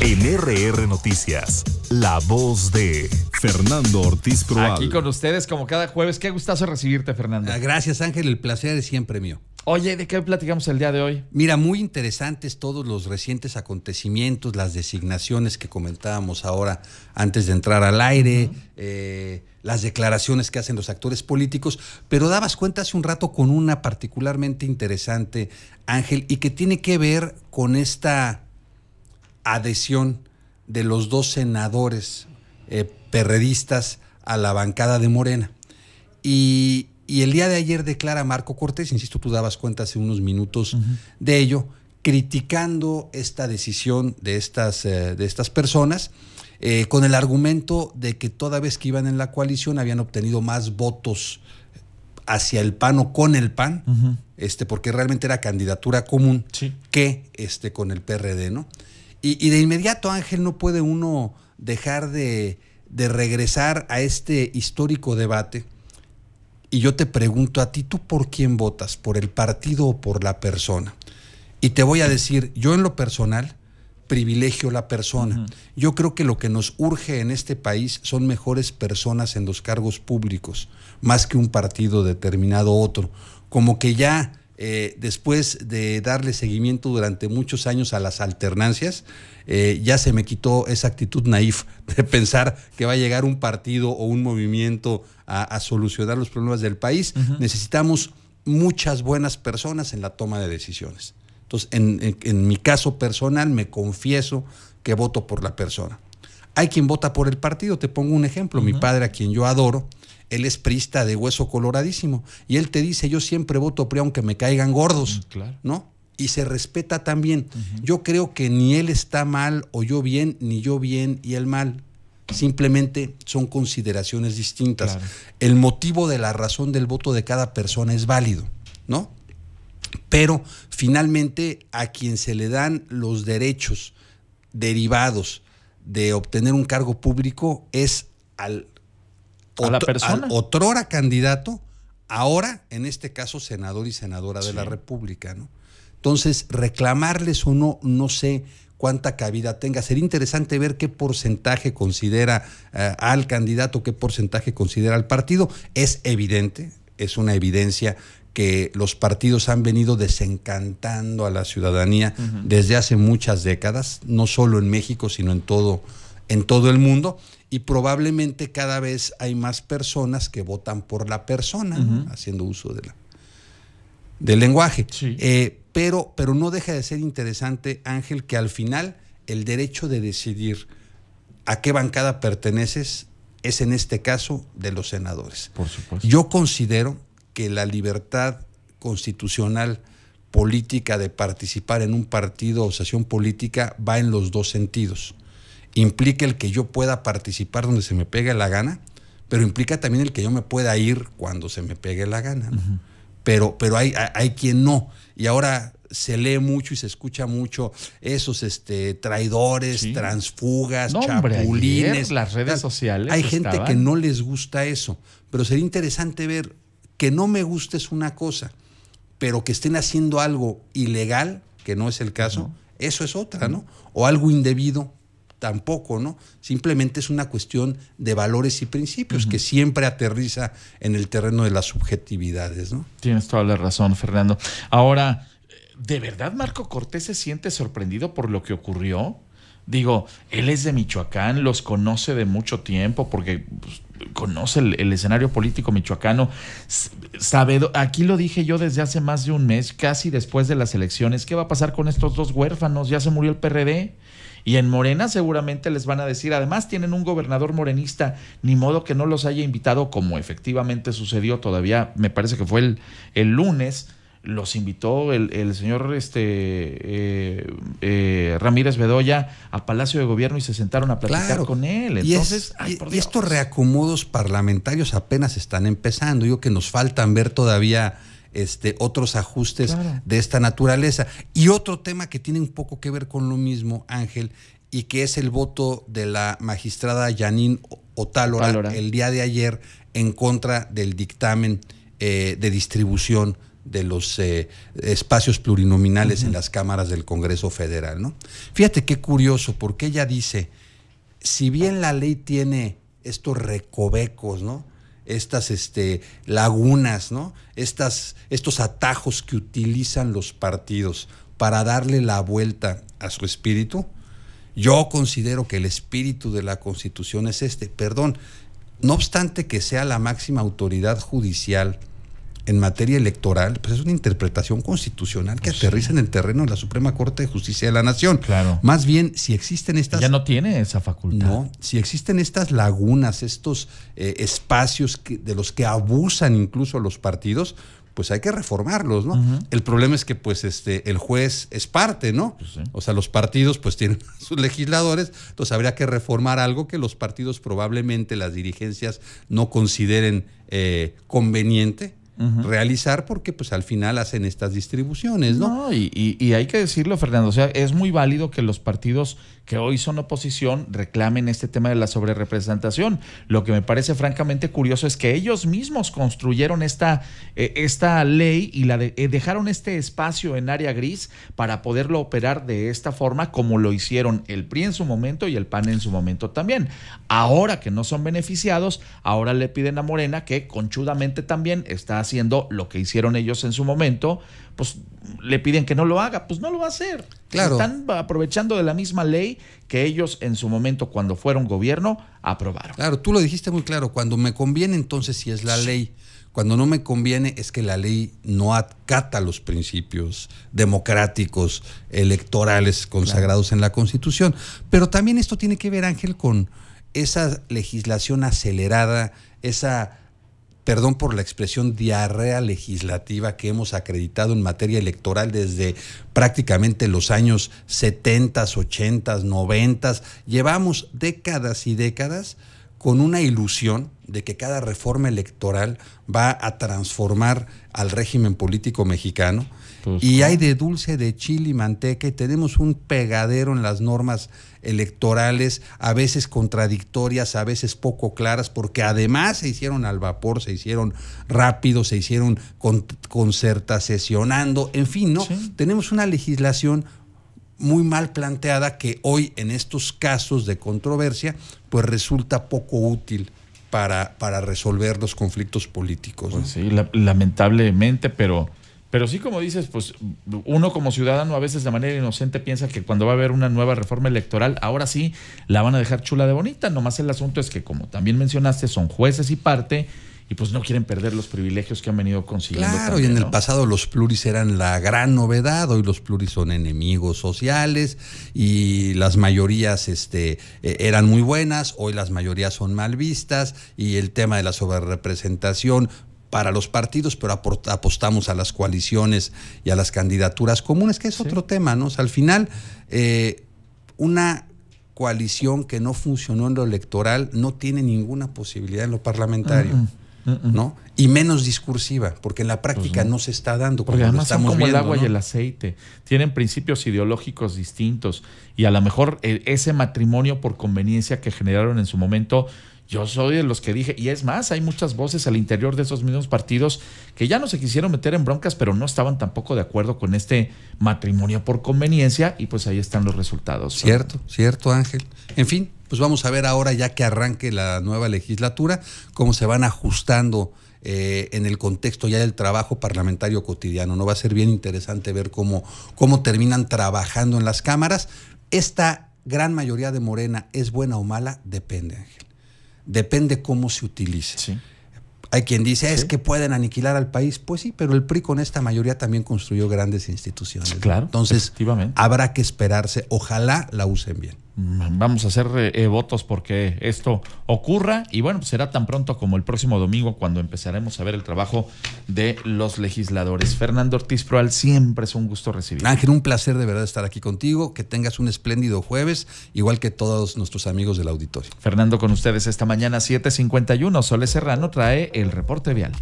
En RR Noticias, la voz de Fernando Ortiz Proal. Aquí con ustedes como cada jueves. Qué gustazo recibirte, Fernando. Ah, gracias, Ángel. El placer es siempre mío. Oye, ¿de qué platicamos el día de hoy? Mira, muy interesantes todos los recientes acontecimientos, las designaciones que comentábamos ahora antes de entrar al aire, eh, las declaraciones que hacen los actores políticos, pero dabas cuenta hace un rato con una particularmente interesante, Ángel, y que tiene que ver con esta adhesión de los dos senadores eh, perredistas a la bancada de Morena. Y, y el día de ayer declara Marco Cortés, insisto, tú dabas cuenta hace unos minutos de ello, criticando esta decisión de estas, eh, de estas personas. Eh, con el argumento de que toda vez que iban en la coalición habían obtenido más votos hacia el PAN o con el PAN, este, porque realmente era candidatura común que este, con el PRD, ¿no? Y, de inmediato, Ángel, no puede uno dejar de, de regresar a este histórico debate y yo te pregunto a ti, ¿tú por quién votas? ¿Por el partido o por la persona? Y te voy a decir, yo en lo personal privilegio la persona. Yo creo que lo que nos urge en este país son mejores personas en los cargos públicos, más que un partido determinado otro. Como que ya eh, después de darle seguimiento durante muchos años a las alternancias, eh, ya se me quitó esa actitud naif de pensar que va a llegar un partido o un movimiento a, solucionar los problemas del país. Necesitamos muchas buenas personas en la toma de decisiones. Entonces, en mi caso personal, me confieso que voto por la persona. Hay quien vota por el partido. Te pongo un ejemplo. Mi padre, a quien yo adoro, él es prista de hueso coloradísimo. Y él te dice, yo siempre voto PRI aunque me caigan gordos. Mm, ¿No? Y se respeta también. Yo creo que ni él está mal o yo bien, ni yo bien y él mal. Simplemente son consideraciones distintas. El motivo de la razón del voto de cada persona es válido, ¿no? Pero finalmente a quien se le dan los derechos derivados de obtener un cargo público es al, la persona? otrora candidato, ahora en este caso senador y senadora de la República, ¿no? Entonces, reclamarles o no, no sé cuánta cabida tenga. Sería interesante ver qué porcentaje considera eh, al candidato, qué porcentaje considera al partido. Es evidente, es una evidencia que los partidos han venido desencantando a la ciudadanía desde hace muchas décadas, no solo en México, sino en todo, en todo el mundo, y probablemente cada vez hay más personas que votan por la persona, haciendo uso de la, del lenguaje. Eh, pero, pero no deja de ser interesante, Ángel, que al final el derecho de decidir a qué bancada perteneces es en este caso de los senadores. Por supuesto. Yo considero que la libertad constitucional política de participar en un partido o sesión política va en los dos sentidos. Implica el que yo pueda participar donde se me pegue la gana, pero implica también el que yo me pueda ir cuando se me pegue la gana. Pero, pero hay, hay, quien no. Y ahora se lee mucho y se escucha mucho esos este, traidores, transfugas, chapulines. las redes sociales. Hay gente que no les gusta eso, pero sería interesante ver que no me guste es una cosa, pero que estén haciendo algo ilegal, que no es el caso, eso es otra, ¿no? O algo indebido, tampoco, ¿no? Simplemente es una cuestión de valores y principios que siempre aterriza en el terreno de las subjetividades, ¿no? Tienes toda la razón, Fernando. Ahora, ¿de verdad Marco Cortés se siente sorprendido por lo que ocurrió? digo, él es de Michoacán, los conoce de mucho tiempo porque pues, conoce el, escenario político michoacano. sabedo aquí lo dije yo desde hace más de un mes, casi después de las elecciones, ¿qué va a pasar con estos dos huérfanos? Ya se murió el PRD. Y en Morena seguramente les van a decir, además tienen un gobernador morenista, ni modo que no los haya invitado, como efectivamente sucedió todavía, me parece que fue el lunes, los invitó el, señor este, eh, eh, Ramírez Bedoya a Palacio de Gobierno y se sentaron a platicar con él. Entonces, y, estos reacomodos parlamentarios apenas están empezando. Yo que nos faltan ver todavía este, otros ajustes de esta naturaleza. Y otro tema que tiene un poco que ver con lo mismo, Ángel, y que es el voto de la magistrada Janine Otalora el día de ayer en contra del dictamen eh, de distribución de los eh, espacios plurinominales en las cámaras del Congreso Federal. ¿no? Fíjate qué curioso, porque ella dice, si bien la ley tiene estos recovecos, ¿no? estas este, lagunas, ¿no? Estas, estos atajos que utilizan los partidos para darle la vuelta a su espíritu, yo considero que el espíritu de la Constitución es este. Perdón, no obstante que sea la máxima autoridad judicial, en materia electoral, pues es una interpretación constitucional que pues aterriza en el terreno de la Suprema Corte de Justicia de la Nación. Claro. Más bien, si existen estas. Ya no tiene esa facultad. No, si existen estas lagunas, estos eh, espacios de los que abusan incluso los partidos, pues hay que reformarlos, ¿no? El problema es que pues este el juez es parte, ¿no? Pues o sea, los partidos pues tienen sus legisladores, entonces habría que reformar algo que los partidos probablemente las dirigencias no consideren eh, conveniente realizar porque pues al final hacen estas distribuciones, ¿no? y, y, y, hay que decirlo, Fernando, o sea, es muy válido que los partidos que hoy son oposición reclamen este tema de la sobrerepresentación. Lo que me parece francamente curioso es que ellos mismos construyeron esta, eh, esta ley y la eh, dejaron este espacio en área gris para poderlo operar de esta forma como lo hicieron el PRI en su momento y el PAN en su momento también. Ahora que no son beneficiados, ahora le piden a Morena que conchudamente también está haciendo lo que hicieron ellos en su momento, pues le piden que no lo haga, pues no lo va a hacer. Están aprovechando de la misma ley que ellos en su momento cuando fueron gobierno aprobaron. Claro, tú lo dijiste muy claro, cuando me conviene entonces si es la ley. Cuando no me conviene es que la ley no acata los principios democráticos, electorales consagrados en la Constitución. Pero también esto tiene que ver, Ángel, con esa legislación acelerada, esa perdón por la expresión, diarrea legislativa que hemos acreditado en materia electoral desde prácticamente los años 70, 80, 90. Llevamos décadas y décadas con una ilusión de que cada reforma electoral va a transformar al régimen político mexicano. Pues y hay de dulce de chile y manteca y tenemos un pegadero en las normas electorales, a veces contradictorias, a veces poco claras, porque además se hicieron al vapor, se hicieron rápido, se hicieron con, concerta, sesionando, en fin, ¿no? Tenemos una legislación muy mal planteada que hoy en estos casos de controversia pues resulta poco útil para, para resolver los conflictos políticos. Pues sí, lamentablemente, pero, pero sí como dices, pues uno como ciudadano a veces de manera inocente piensa que cuando va a haber una nueva reforma electoral, ahora sí la van a dejar chula de bonita, nomás el asunto es que como también mencionaste, son jueces y parte y pues no quieren perder los privilegios que han venido consiguiendo. Claro, y en el pasado los pluris eran la gran novedad, hoy los pluris son enemigos sociales y las mayorías este, e, eran muy buenas, hoy las mayorías son mal vistas y el tema de la sobrerepresentación para los partidos, pero apostamos a las coaliciones y a las candidaturas comunes, que es otro tema, ¿no? O sea, al final, eh, una coalición que no funcionó en lo electoral no tiene ninguna posibilidad en lo parlamentario. ¿no? Y menos discursiva, porque en la pues práctica no. se está dando. Porque además son como el agua y el aceite, tienen principios ideológicos distintos y a lo mejor eh, ese matrimonio por conveniencia que generaron en su momento yo soy de los que dije, y es más, hay muchas voces al interior de esos mismos partidos que ya no se quisieron meter en broncas, pero no estaban tampoco de acuerdo con este matrimonio por conveniencia, y pues ahí están los resultados. Cierto, cierto, Ángel. En fin, pues vamos a ver ahora, ya que arranque la nueva legislatura, cómo se van ajustando eh, en el contexto ya del trabajo parlamentario cotidiano. No va a ser bien interesante ver cómo, cómo terminan trabajando en las cámaras. Esta gran mayoría de Morena es buena o mala, depende, Ángel. Depende cómo se utilice. Sí. Hay quien dice, es que pueden aniquilar al país. Pues sí, pero el PRI con esta mayoría también construyó grandes instituciones. Claro. Entonces, habrá que esperarse. Ojalá la usen bien vamos a hacer eh, eh, votos porque esto ocurra y bueno, pues será tan pronto como el próximo domingo cuando empezaremos a ver el trabajo de los legisladores. Fernando Ortiz Proal, siempre es un gusto recibir. Ángel, un placer de verdad estar aquí contigo, que tengas un espléndido jueves, igual que todos nuestros amigos del auditorio. Fernando, con ustedes esta mañana 7.51, Sole Serrano trae el reporte vial.